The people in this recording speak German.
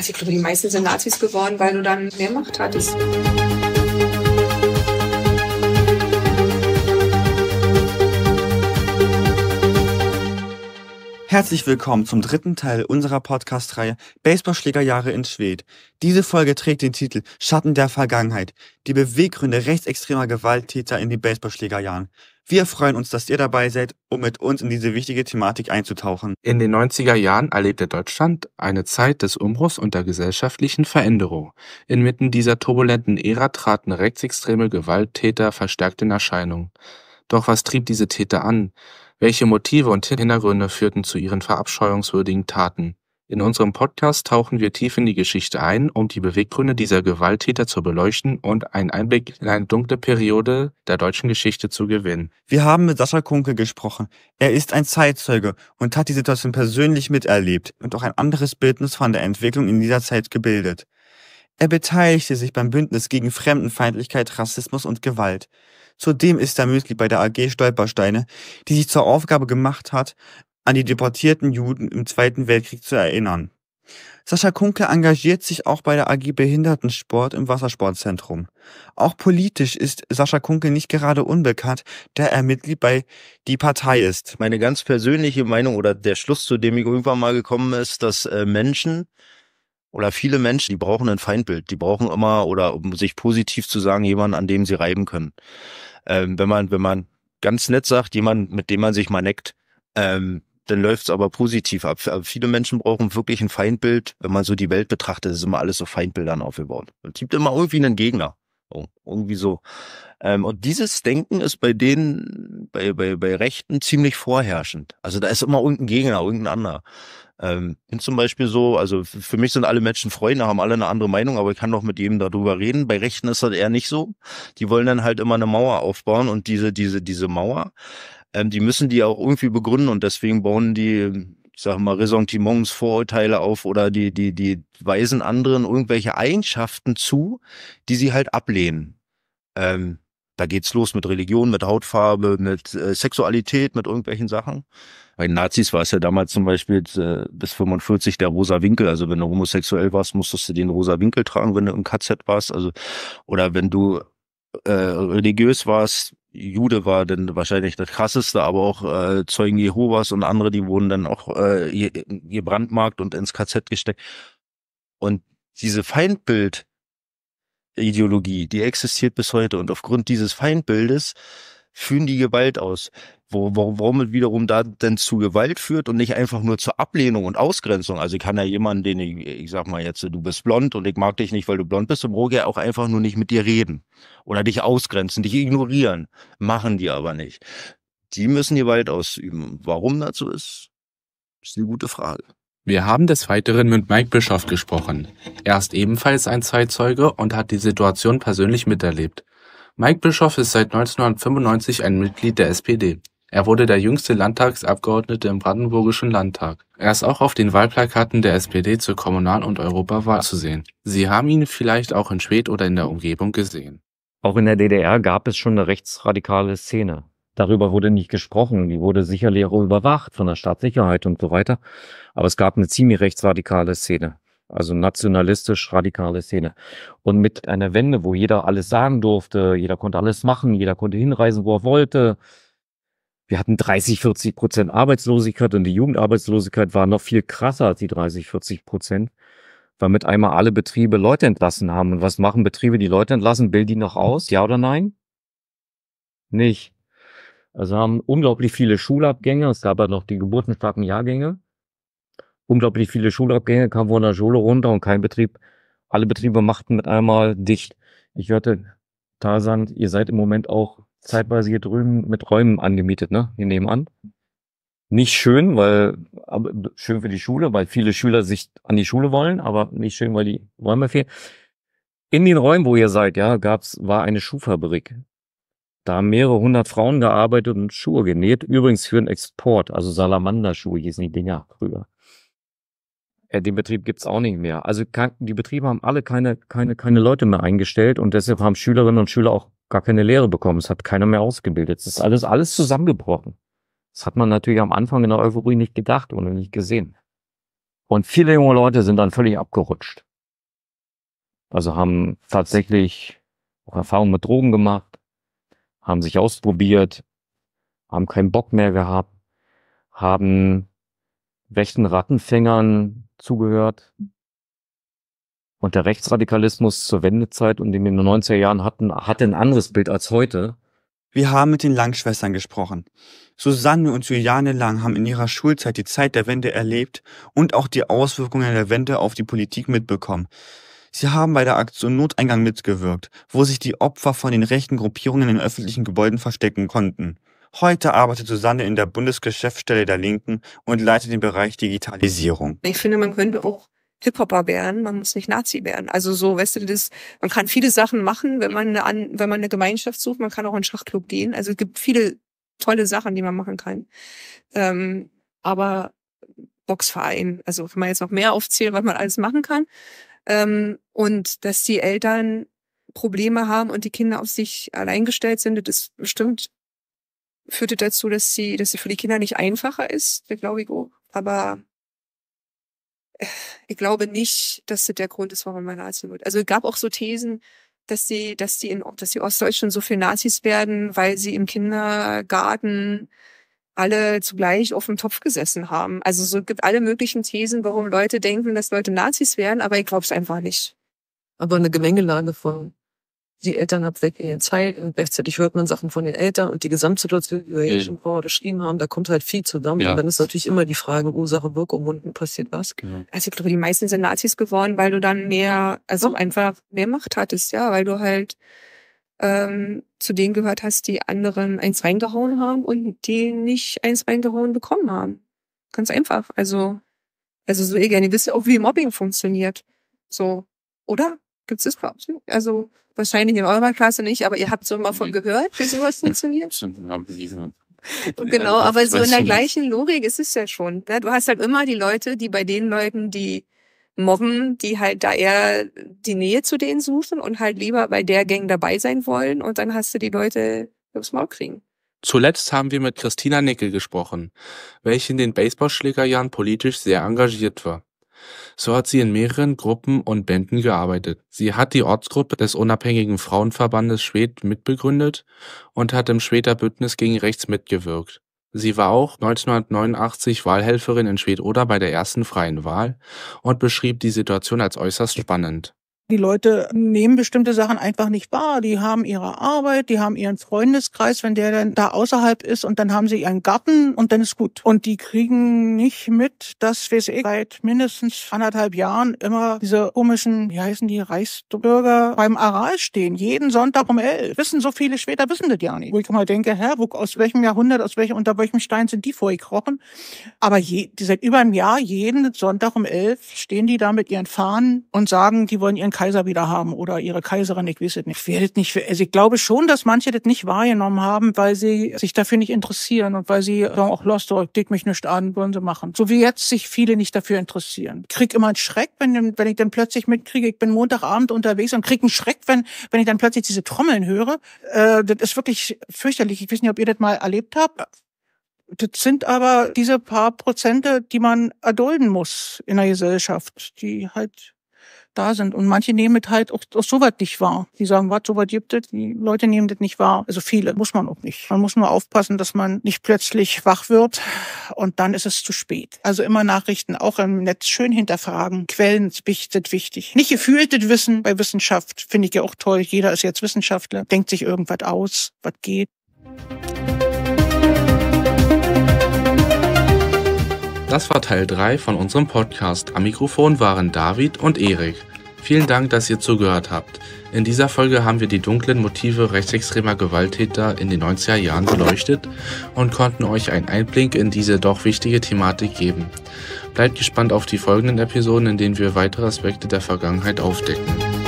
Also ich glaube, die meisten sind Nazis geworden, weil du dann mehr Macht hattest. Herzlich willkommen zum dritten Teil unserer Podcast-Reihe Baseballschlägerjahre in Schwed. Diese Folge trägt den Titel Schatten der Vergangenheit, die Beweggründe rechtsextremer Gewalttäter in den Baseballschlägerjahren. Wir freuen uns, dass ihr dabei seid, um mit uns in diese wichtige Thematik einzutauchen. In den 90er Jahren erlebte Deutschland eine Zeit des Umbruchs und der gesellschaftlichen Veränderung. Inmitten dieser turbulenten Ära traten rechtsextreme Gewalttäter verstärkt in Erscheinung. Doch was trieb diese Täter an? Welche Motive und Hintergründe führten zu ihren verabscheuungswürdigen Taten? In unserem Podcast tauchen wir tief in die Geschichte ein, um die Beweggründe dieser Gewalttäter zu beleuchten und einen Einblick in eine dunkle Periode der deutschen Geschichte zu gewinnen. Wir haben mit Sascha Kunke gesprochen. Er ist ein Zeitzeuge und hat die Situation persönlich miterlebt und auch ein anderes Bildnis von der Entwicklung in dieser Zeit gebildet. Er beteiligte sich beim Bündnis gegen Fremdenfeindlichkeit, Rassismus und Gewalt. Zudem ist er Mitglied bei der AG Stolpersteine, die sich zur Aufgabe gemacht hat, an die deportierten Juden im Zweiten Weltkrieg zu erinnern. Sascha Kunke engagiert sich auch bei der AG Behindertensport im Wassersportzentrum. Auch politisch ist Sascha Kunke nicht gerade unbekannt, da er Mitglied bei Die Partei ist. Meine ganz persönliche Meinung oder der Schluss, zu dem ich irgendwann mal gekommen ist, dass äh, Menschen oder viele Menschen, die brauchen ein Feindbild. Die brauchen immer, oder um sich positiv zu sagen, jemanden, an dem sie reiben können. Ähm, wenn man, wenn man ganz nett sagt, jemand, mit dem man sich mal neckt, ähm, dann läuft es aber positiv ab. Aber viele Menschen brauchen wirklich ein Feindbild. Wenn man so die Welt betrachtet, ist immer alles so Feindbildern aufgebaut. Es gibt immer irgendwie einen Gegner. Oh, irgendwie so. Ähm, und dieses Denken ist bei denen, bei, bei, bei Rechten ziemlich vorherrschend. Also da ist immer irgendein Gegner, irgendein anderer. Ähm, bin zum Beispiel so, also für mich sind alle Menschen Freunde, haben alle eine andere Meinung, aber ich kann doch mit jedem darüber reden. Bei Rechten ist das eher nicht so. Die wollen dann halt immer eine Mauer aufbauen und diese, diese, diese Mauer ähm, die müssen die auch irgendwie begründen und deswegen bauen die, ich sag mal, Ressentiments, Vorurteile auf oder die, die, die weisen anderen irgendwelche Eigenschaften zu, die sie halt ablehnen. Ähm, da geht's los mit Religion, mit Hautfarbe, mit äh, Sexualität, mit irgendwelchen Sachen. Bei den Nazis war es ja damals zum Beispiel äh, bis 45 der rosa Winkel. Also wenn du homosexuell warst, musstest du den rosa Winkel tragen, wenn du im KZ warst. Also oder wenn du äh, religiös warst, Jude war dann wahrscheinlich das krasseste, aber auch äh, Zeugen Jehovas und andere, die wurden dann auch äh, gebrandmarkt und ins KZ gesteckt. Und diese Feindbild, Ideologie, die existiert bis heute. Und aufgrund dieses Feindbildes führen die Gewalt aus. warum es wiederum da denn zu Gewalt führt und nicht einfach nur zur Ablehnung und Ausgrenzung. Also kann ja jemand, den ich, ich sag mal jetzt, du bist blond und ich mag dich nicht, weil du blond bist, im Rohr auch einfach nur nicht mit dir reden oder dich ausgrenzen, dich ignorieren. Machen die aber nicht. Die müssen Gewalt ausüben. Warum dazu ist, ist eine gute Frage. Wir haben des Weiteren mit Mike Bischoff gesprochen. Er ist ebenfalls ein Zeitzeuge und hat die Situation persönlich miterlebt. Mike Bischoff ist seit 1995 ein Mitglied der SPD. Er wurde der jüngste Landtagsabgeordnete im Brandenburgischen Landtag. Er ist auch auf den Wahlplakaten der SPD zur Kommunal- und Europawahl zu sehen. Sie haben ihn vielleicht auch in Schwedt oder in der Umgebung gesehen. Auch in der DDR gab es schon eine rechtsradikale Szene. Darüber wurde nicht gesprochen. Die wurde sicherlich auch überwacht von der Staatssicherheit und so weiter. Aber es gab eine ziemlich rechtsradikale Szene also nationalistisch-radikale Szene. Und mit einer Wende, wo jeder alles sagen durfte, jeder konnte alles machen, jeder konnte hinreisen, wo er wollte. Wir hatten 30, 40 Prozent Arbeitslosigkeit und die Jugendarbeitslosigkeit war noch viel krasser als die 30, 40 Prozent, weil mit einmal alle Betriebe Leute entlassen haben. Und was machen Betriebe, die Leute entlassen? Bilden die noch aus? Ja oder nein? Nicht. Also haben unglaublich viele Schulabgänge. Es gab ja noch die geburtenstarken Jahrgänge unglaublich viele Schulabgänge, kamen von der Schule runter und kein Betrieb. Alle Betriebe machten mit einmal dicht. Ich hörte, Tarzan, ihr seid im Moment auch zeitweise hier drüben mit Räumen angemietet, ne? Hier nebenan. Nicht schön, weil, aber schön für die Schule, weil viele Schüler sich an die Schule wollen, aber nicht schön, weil die Räume fehlen. In den Räumen, wo ihr seid, ja, gab's, war eine Schuhfabrik. Da haben mehrere hundert Frauen gearbeitet und Schuhe genäht. Übrigens für den Export, also Salamanderschuhe hießen die Dinger früher äh, den Betrieb gibt's auch nicht mehr. Also die Betriebe haben alle keine, keine, keine Leute mehr eingestellt und deshalb haben Schülerinnen und Schüler auch gar keine Lehre bekommen. Es hat keiner mehr ausgebildet. Es ist alles, alles zusammengebrochen. Das hat man natürlich am Anfang in der Euphorie nicht gedacht und nicht gesehen. Und viele junge Leute sind dann völlig abgerutscht. Also haben tatsächlich auch Erfahrungen mit Drogen gemacht, haben sich ausprobiert, haben keinen Bock mehr gehabt, haben rechten Rattenfängern zugehört. Und der Rechtsradikalismus zur Wendezeit und in den 90er Jahren hatten, hatte ein anderes Bild als heute. Wir haben mit den Langschwestern gesprochen. Susanne und Juliane Lang haben in ihrer Schulzeit die Zeit der Wende erlebt und auch die Auswirkungen der Wende auf die Politik mitbekommen. Sie haben bei der Aktion Noteingang mitgewirkt, wo sich die Opfer von den rechten Gruppierungen in öffentlichen Gebäuden verstecken konnten. Heute arbeitet Susanne in der Bundesgeschäftsstelle der Linken und leitet den Bereich Digitalisierung. Ich finde, man könnte auch Hip-Hopper werden, man muss nicht Nazi werden. Also so, weißt du, das, man kann viele Sachen machen, wenn man, eine, wenn man eine Gemeinschaft sucht, man kann auch in einen Schachclub gehen. Also es gibt viele tolle Sachen, die man machen kann. Ähm, aber Boxverein, also wenn man jetzt noch mehr aufzählt, was man alles machen kann. Ähm, und dass die Eltern Probleme haben und die Kinder auf sich allein gestellt sind, das ist bestimmt führte dazu, dass sie, dass sie für die Kinder nicht einfacher ist, der glaube ich auch. Aber äh, ich glaube nicht, dass das der Grund ist, warum man Nazi wird. Also es gab auch so Thesen, dass die, dass die in, dass die Ostdeutschen so viel Nazis werden, weil sie im Kindergarten alle zugleich auf dem Topf gesessen haben. Also so gibt alle möglichen Thesen, warum Leute denken, dass Leute Nazis werden, aber ich glaube es einfach nicht. Aber eine Gemengelage von die Eltern haben weg in den Zeit und gleichzeitig hört man Sachen von den Eltern und die Gesamtsituation, die wir ja schon vorher geschrieben haben, da kommt halt viel zusammen. Ja. Und dann ist natürlich immer die Frage, Ursache, Wirkung, unten passiert was. Genau. Also ich glaube, die meisten sind Nazis geworden, weil du dann mehr, also einfach mehr Macht hattest, ja, weil du halt ähm, zu denen gehört hast, die anderen eins reingehauen haben und die nicht eins reingehauen bekommen haben. Ganz einfach. Also, also so ihr gerne wisst auch, wie Mobbing funktioniert. So, oder? Gibt es das überhaupt? Also wahrscheinlich in eurer Klasse nicht, aber ihr habt so mal von mhm. gehört, wie sowas funktioniert. genau, aber so in der gleichen Logik ist es ja schon. Ne? Du hast halt immer die Leute, die bei den Leuten, die mobben, die halt da eher die Nähe zu denen suchen und halt lieber bei der Gang dabei sein wollen und dann hast du die Leute aufs Maul kriegen. Zuletzt haben wir mit Christina Nickel gesprochen, welche in den Baseballschlägerjahren politisch sehr engagiert war. So hat sie in mehreren Gruppen und Bänden gearbeitet. Sie hat die Ortsgruppe des unabhängigen Frauenverbandes Schwedt mitbegründet und hat im Schweder Bündnis gegen Rechts mitgewirkt. Sie war auch 1989 Wahlhelferin in Schwedt-Oder bei der ersten freien Wahl und beschrieb die Situation als äußerst spannend. Die Leute nehmen bestimmte Sachen einfach nicht wahr. Die haben ihre Arbeit, die haben ihren Freundeskreis, wenn der dann da außerhalb ist und dann haben sie ihren Garten und dann ist gut. Und die kriegen nicht mit, dass wir seit mindestens anderthalb Jahren immer diese komischen, wie heißen die, Reichsbürger beim Aral stehen. Jeden Sonntag um elf. Wissen so viele später, wissen das ja nicht. Wo ich immer denke, hä, wo, aus welchem Jahrhundert, aus welchem, unter welchem Stein sind die vorgekrochen? Aber je, seit über einem Jahr, jeden Sonntag um elf stehen die da mit ihren Fahnen und sagen, die wollen ihren Kaiser wieder haben oder ihre Kaiserin, ich weiß es nicht. Ich, nicht also ich glaube schon, dass manche das nicht wahrgenommen haben, weil sie sich dafür nicht interessieren und weil sie sagen, auch Lost, dick mich nicht an, wollen sie machen. So wie jetzt sich viele nicht dafür interessieren. krieg immer einen Schreck, wenn, wenn ich dann plötzlich mitkriege, ich bin Montagabend unterwegs und krieg einen Schreck, wenn, wenn ich dann plötzlich diese Trommeln höre. Äh, das ist wirklich fürchterlich. Ich weiß nicht, ob ihr das mal erlebt habt das sind aber diese paar Prozente, die man erdulden muss in der Gesellschaft, die halt da sind. Und manche nehmen das halt auch, auch weit nicht wahr. Die sagen, was, weit gibt es? Die Leute nehmen das nicht wahr. Also viele, muss man auch nicht. Man muss nur aufpassen, dass man nicht plötzlich wach wird und dann ist es zu spät. Also immer Nachrichten auch im Netz schön hinterfragen. Quellen sind wichtig. Nicht gefühltes Wissen bei Wissenschaft finde ich ja auch toll. Jeder ist jetzt Wissenschaftler, denkt sich irgendwas aus, was geht. Das war Teil 3 von unserem Podcast. Am Mikrofon waren David und Erik. Vielen Dank, dass ihr zugehört habt. In dieser Folge haben wir die dunklen Motive rechtsextremer Gewalttäter in den 90er Jahren beleuchtet und konnten euch einen Einblick in diese doch wichtige Thematik geben. Bleibt gespannt auf die folgenden Episoden, in denen wir weitere Aspekte der Vergangenheit aufdecken.